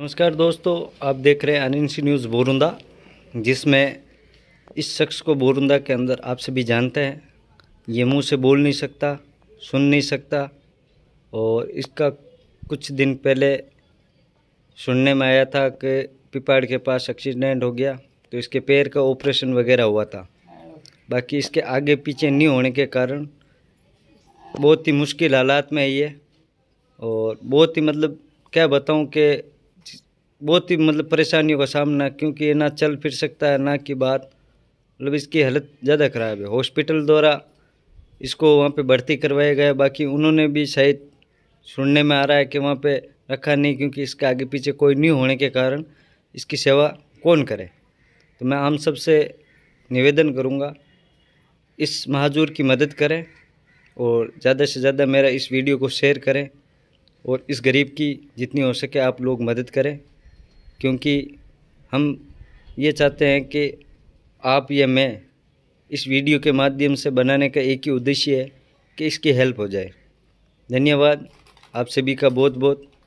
नमस्कार दोस्तों आप देख रहे हैं अनिंसी न्यूज़ बोरुंदा जिसमें इस शख्स को बोरुंदा के अंदर आप सभी जानते हैं ये मुंह से बोल नहीं सकता सुन नहीं सकता और इसका कुछ दिन पहले सुनने में आया था कि पिपाड़ के पास एक्सीडेंट हो गया तो इसके पैर का ऑपरेशन वगैरह हुआ था बाकी इसके आगे पीछे नहीं होने के कारण बहुत ही मुश्किल हालात में है ये और बहुत ही मतलब क्या बताऊँ कि बहुत ही मतलब परेशानियों का सामना क्योंकि ये ना चल फिर सकता है ना कि बात मतलब इसकी हालत ज़्यादा ख़राब है हॉस्पिटल द्वारा इसको वहाँ पे भर्ती करवाया गया बाकी उन्होंने भी शायद सुनने में आ रहा है कि वहाँ पे रखा नहीं क्योंकि इसके आगे पीछे कोई नहीं होने के कारण इसकी सेवा कौन करे तो मैं आम सब से निवेदन करूँगा इस महाजूर की मदद करें और ज़्यादा से ज़्यादा मेरा इस वीडियो को शेयर करें और इस गरीब की जितनी हो सके आप लोग मदद करें क्योंकि हम ये चाहते हैं कि आप या मैं इस वीडियो के माध्यम से बनाने का एक ही उद्देश्य है कि इसकी हेल्प हो जाए धन्यवाद आप सभी का बहुत बहुत